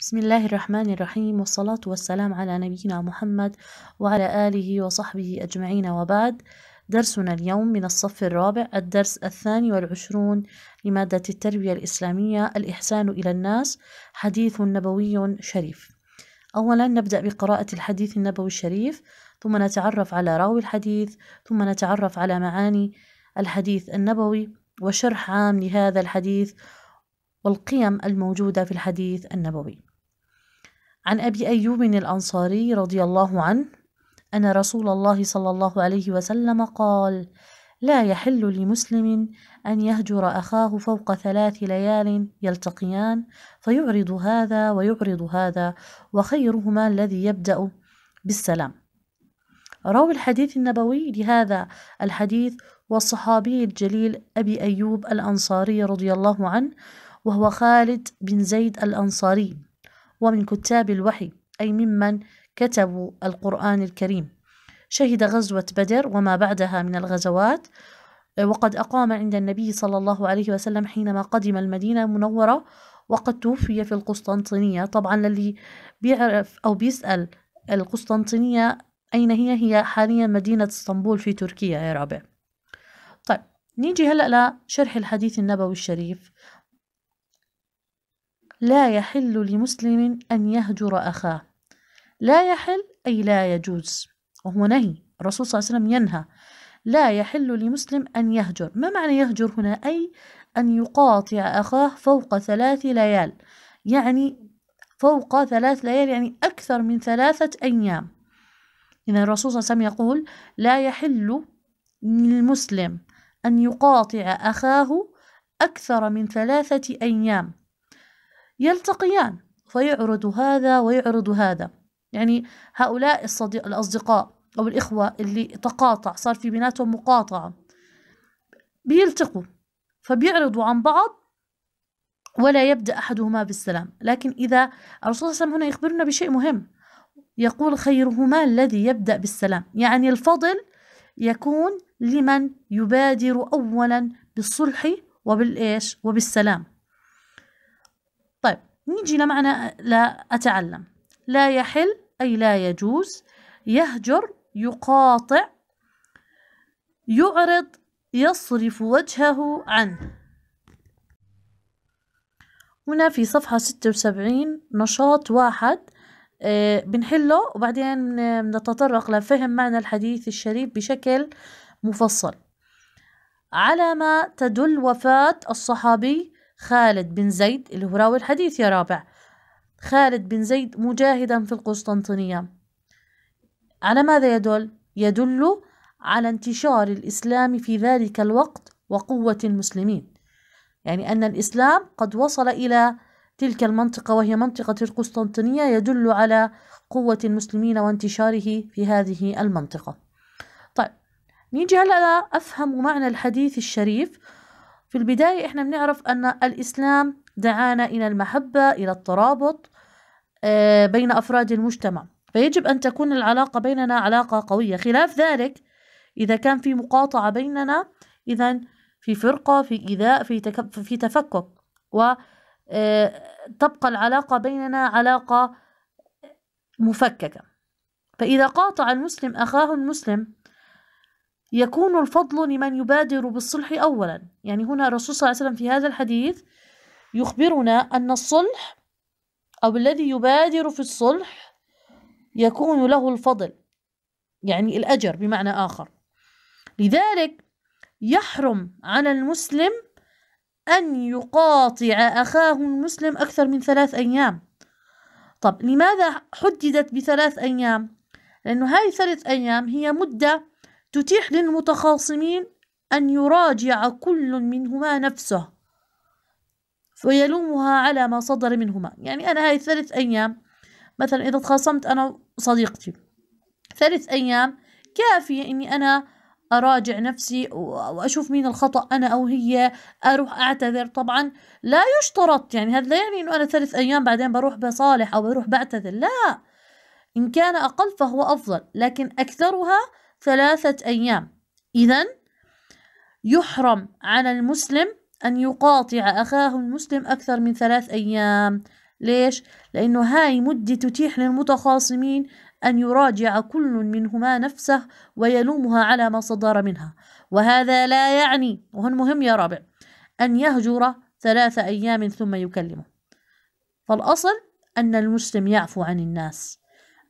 بسم الله الرحمن الرحيم والصلاة والسلام على نبينا محمد وعلى آله وصحبه أجمعين وبعد درسنا اليوم من الصف الرابع الدرس الثاني والعشرون لمادة التربية الإسلامية الإحسان إلى الناس حديث نبوي شريف أولا نبدأ بقراءة الحديث النبوي الشريف ثم نتعرف على راوي الحديث ثم نتعرف على معاني الحديث النبوي وشرح عام لهذا الحديث والقيم الموجودة في الحديث النبوي عن أبي أيوب الأنصاري رضي الله عنه أن رسول الله صلى الله عليه وسلم قال: لا يحل لمسلم أن يهجر أخاه فوق ثلاث ليال يلتقيان فيعرض هذا ويعرض هذا وخيرهما الذي يبدأ بالسلام. راوي الحديث النبوي لهذا الحديث والصحابي الجليل أبي أيوب الأنصاري رضي الله عنه وهو خالد بن زيد الأنصاري ومن كتاب الوحي أي ممن كتبوا القرآن الكريم شهد غزوة بدر وما بعدها من الغزوات وقد أقام عند النبي صلى الله عليه وسلم حينما قدم المدينة المنورة وقد توفي في القسطنطينية طبعا للي بيعرف أو بيسأل القسطنطينية أين هي هي حاليا مدينة اسطنبول في تركيا يا رابع طيب نيجي هلأ لشرح الحديث النبوي الشريف لا يحل لمسلم أن يهجر أخاه لا يحل أي لا يجوز وهو نهي الرسول صلى الله عليه وسلم ينهى لا يحل لمسلم أن يهجر ما معنى يهجر هنا أي أن يقاطع أخاه فوق ثلاث ليال يعني فوق ثلاث ليال يعني أكثر من ثلاثة أيام إذا الرسول صلى الله عليه وسلم يقول لا يحل للمسلم أن يقاطع أخاه أكثر من ثلاثة أيام يلتقيان فيعرض هذا ويعرض هذا يعني هؤلاء الصديق الأصدقاء أو الإخوة اللي تقاطع صار في بيناتهم مقاطعة بيلتقوا فبيعرضوا عن بعض ولا يبدأ أحدهما بالسلام لكن إذا الرسول صلى الله عليه وسلم هنا يخبرنا بشيء مهم يقول خيرهما الذي يبدأ بالسلام يعني الفضل يكون لمن يبادر أولا بالصلح وبالإيش وبالسلام نيجي لمعنى لا أتعلم لا يحل أي لا يجوز يهجر يقاطع يعرض يصرف وجهه عنه هنا في صفحة ستة وسبعين نشاط واحد آه، بنحله وبعدين بنتطرق لفهم معنى الحديث الشريف بشكل مفصل على ما تدل وفاة الصحابي خالد بن زيد اللي هو راوي الحديث يا رابع خالد بن زيد مجاهدا في القسطنطينية على ماذا يدل؟ يدل على انتشار الإسلام في ذلك الوقت وقوة المسلمين يعني أن الإسلام قد وصل إلى تلك المنطقة وهي منطقة القسطنطينية يدل على قوة المسلمين وانتشاره في هذه المنطقة طيب نيجي هلأ أفهم معنى الحديث الشريف في البداية إحنا بنعرف أن الإسلام دعانا إلى المحبة إلى الترابط آه، بين أفراد المجتمع فيجب أن تكون العلاقة بيننا علاقة قوية خلاف ذلك إذا كان في مقاطعة بيننا إذا في فرقة في إيذاء في, في تفكك وتبقى آه، العلاقة بيننا علاقة مفككة فإذا قاطع المسلم أخاه المسلم يكون الفضل لمن يبادر بالصلح أولا يعني هنا الرسول صلى الله عليه وسلم في هذا الحديث يخبرنا أن الصلح أو الذي يبادر في الصلح يكون له الفضل يعني الأجر بمعنى آخر لذلك يحرم على المسلم أن يقاطع أخاه المسلم أكثر من ثلاث أيام طب لماذا حددت بثلاث أيام؟ لأنه هاي ثلاث أيام هي مدة تتيح للمتخاصمين أن يراجع كل منهما نفسه ويلومها على ما صدر منهما يعني أنا هاي ثلاث أيام مثلا إذا تخاصمت أنا صديقتي ثلاث أيام كافية إني أنا أراجع نفسي وأشوف مين الخطأ أنا أو هي أروح أعتذر طبعا لا يشترط يعني هذا لا يعني إنه أنا ثلاث أيام بعدين بروح بصالح أو بروح بعتذر لا إن كان أقل فهو أفضل لكن أكثرها ثلاثة أيام إذا يحرم على المسلم أن يقاطع أخاه المسلم أكثر من ثلاث أيام ليش؟ لأنه هاي مدة تتيح للمتخاصمين أن يراجع كل منهما نفسه ويلومها على ما صدر منها وهذا لا يعني وهو المهم يا رابع أن يهجر ثلاث أيام ثم يكلمه فالأصل أن المسلم يعفو عن الناس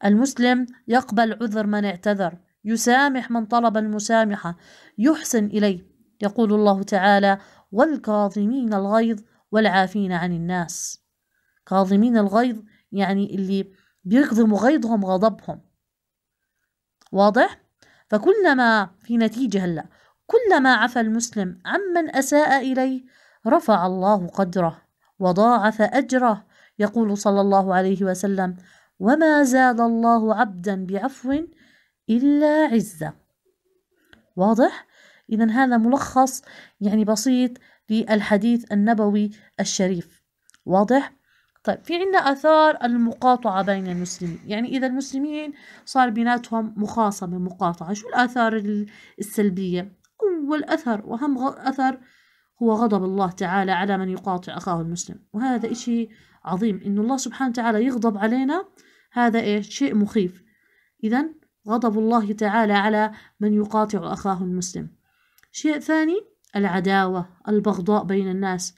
المسلم يقبل عذر من اعتذر يسامح من طلب المسامحة يحسن إليه يقول الله تعالى والكاظمين الغيظ والعافين عن الناس كاظمين الغيظ يعني اللي بيكظموا غيظهم غضبهم واضح؟ فكلما في نتيجة هلأ كلما عفى المسلم عمن أساء إليه رفع الله قدره وضاعف أجره يقول صلى الله عليه وسلم وما زاد الله عبدا بعفو إلا عزة واضح؟ إذا هذا ملخص يعني بسيط للحديث النبوي الشريف واضح؟ طيب في عندنا آثار المقاطعة بين المسلمين يعني إذا المسلمين صار بيناتهم مخاصمة مقاطعة شو الآثار السلبية؟ أول أثر وأهم أثر هو غضب الله تعالى على من يقاطع أخاه المسلم وهذا إشي عظيم إن الله سبحانه وتعالى يغضب علينا هذا إيه شيء مخيف إذا غضب الله تعالى على من يقاطع أخاه المسلم شيء ثاني العداوة البغضاء بين الناس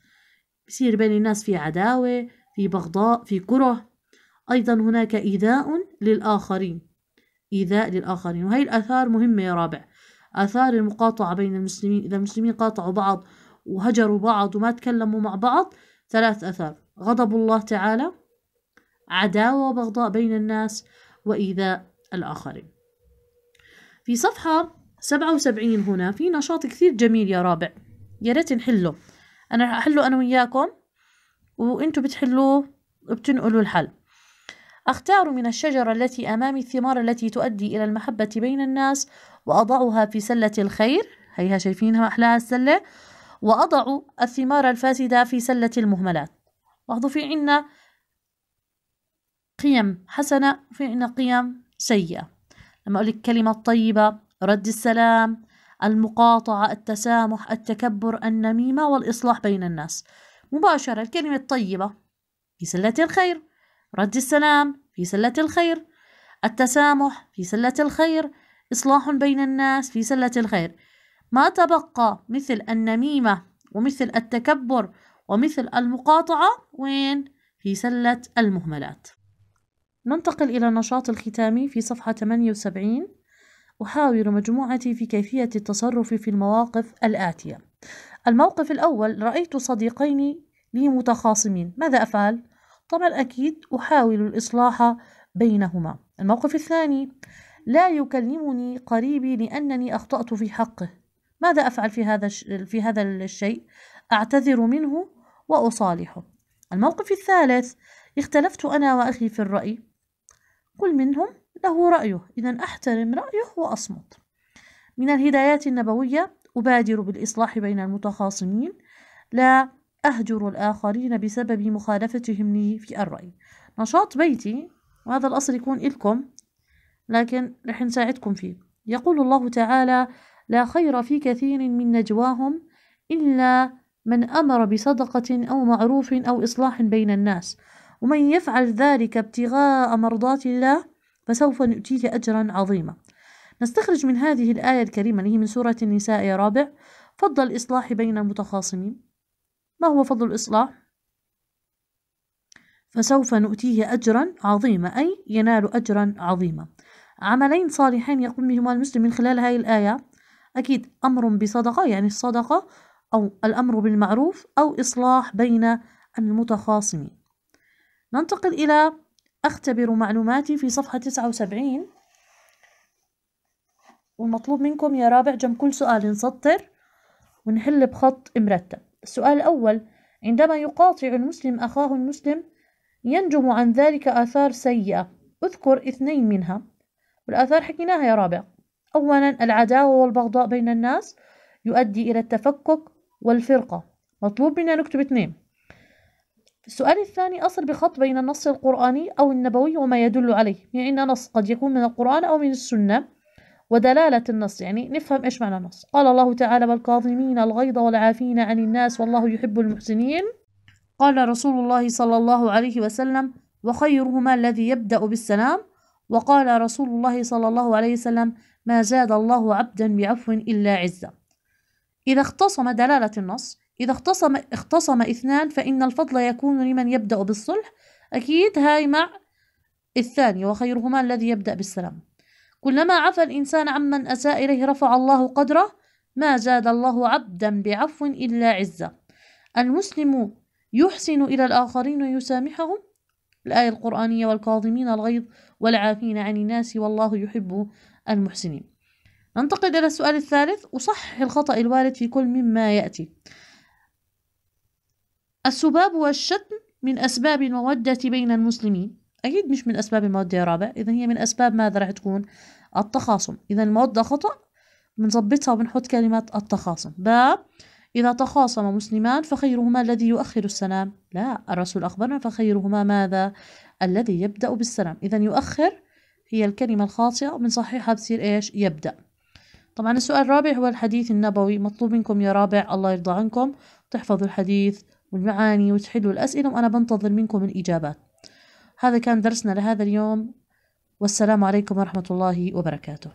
بصير بين الناس في عداوة في بغضاء في كره أيضا هناك إيذاء للآخرين إيذاء للآخرين وهي الآثار مهمة يا رابع آثار المقاطعة بين المسلمين إذا المسلمين قاطعوا بعض وهجروا بعض وما تكلموا مع بعض ثلاث آثار غضب الله تعالى عداوة وبغضاء بين الناس وإيذاء الآخرين في صفحة سبعة وسبعين هنا في نشاط كثير جميل يا رابع يا ريت نحله أنا رح أحله أنا وياكم وأنتوا بتحلوه وبتنقلوا الحل أختار من الشجرة التي أمامي الثمار التي تؤدي إلى المحبة بين الناس وأضعها في سلة الخير هيها شايفينها أحلاها السلة وأضع الثمار الفاسدة في سلة المهملات لاحظوا في عنا قيم حسنة وفي عنا قيم سيئة لما أقول لك كلمة الطيبة رد السلام المقاطعة التسامح التكبر النميمة والإصلاح بين الناس مباشرة الكلمة الطيبة في سلة الخير رد السلام في سلة الخير التسامح في سلة الخير إصلاح بين الناس في سلة الخير ما تبقى مثل النميمة ومثل التكبر ومثل المقاطعة وين في سلة المهملات ننتقل إلى النشاط الختامي في صفحة 78 أحاور مجموعتي في كيفية التصرف في المواقف الآتية الموقف الأول رأيت صديقين لي متخاصمين ماذا أفعل؟ طبعا أكيد أحاول الإصلاح بينهما الموقف الثاني لا يكلمني قريبي لأنني أخطأت في حقه ماذا أفعل في هذا في هذا الشيء؟ أعتذر منه وأصالحه. الموقف الثالث اختلفت أنا وأخي في الرأي كل منهم له رأيه إذا أحترم رأيه وأصمت من الهدايات النبوية أبادر بالإصلاح بين المتخاصمين لا أهجر الآخرين بسبب مخالفتهم لي في الرأي نشاط بيتي وهذا الأصل يكون إلكم لكن رح نساعدكم فيه يقول الله تعالى لا خير في كثير من نجواهم إلا من أمر بصدقة أو معروف أو إصلاح بين الناس ومن يفعل ذلك ابتغاء مرضات الله فسوف نؤتيه أجرا عظيما نستخرج من هذه الآية الكريمة اللي هي من سورة النساء يا رابع فضل الإصلاح بين المتخاصمين ما هو فضل الإصلاح؟ فسوف نؤتيه أجرا عظيما أي ينال أجرا عظيما عملين صالحين يقوم بهما المسلم من خلال هذه الآية أكيد أمر بصدقة يعني الصدقة أو الأمر بالمعروف أو إصلاح بين المتخاصمين ننتقل إلى أختبر معلوماتي في صفحة 79 والمطلوب منكم يا رابع جنب كل سؤال نسطر ونحل بخط مرتب السؤال الأول عندما يقاطع المسلم أخاه المسلم ينجم عن ذلك آثار سيئة اذكر اثنين منها والآثار حكيناها يا رابع أولا العداوة والبغضاء بين الناس يؤدي إلى التفكك والفرقة مطلوب منا نكتب اثنين السؤال الثاني أصل بخط بين النص القرآني أو النبوي وما يدل عليه يعني أن نص قد يكون من القرآن أو من السنة ودلالة النص يعني نفهم إيش معنى النص قال الله تعالى والكاظمين الغيظ والعافين عن الناس والله يحب المحسنين قال رسول الله صلى الله عليه وسلم وخيرهما الذي يبدأ بالسلام وقال رسول الله صلى الله عليه وسلم ما زاد الله عبدا بعفو إلا عزة إذا اختصم دلالة النص إذا اختصم اختصم اثنان فإن الفضل يكون لمن يبدأ بالصلح أكيد هاي مع الثاني وخيرهما الذي يبدأ بالسلام كلما عفى الإنسان عمن أساء إليه رفع الله قدره ما زاد الله عبدا بعفو إلا عزة المسلم يحسن إلى الآخرين ويسامحهم الآية القرآنية والكاظمين الغيظ والعافين عن الناس والله يحب المحسنين ننتقل إلى السؤال الثالث أصحح الخطأ الوارد في كل مما يأتي السباب والشتم من أسباب المودة بين المسلمين أكيد مش من أسباب المودة يا رابع إذا هي من أسباب ماذا راح تكون التخاصم إذا المودة خطأ بنظبطها وبنحط كلمة التخاصم باء إذا تخاصم مسلمان فخيرهما الذي يؤخر السلام لا الرسول أخبرنا فخيرهما ماذا الذي يبدأ بالسلام إذا يؤخر هي الكلمة الخاطئة وبنصححها بصير إيش يبدأ طبعا السؤال الرابع هو الحديث النبوي مطلوب منكم يا رابع الله يرضى عنكم تحفظوا الحديث والمعاني وتحلوا الأسئلة وأنا بنتظر منكم الإجابات هذا كان درسنا لهذا اليوم والسلام عليكم ورحمة الله وبركاته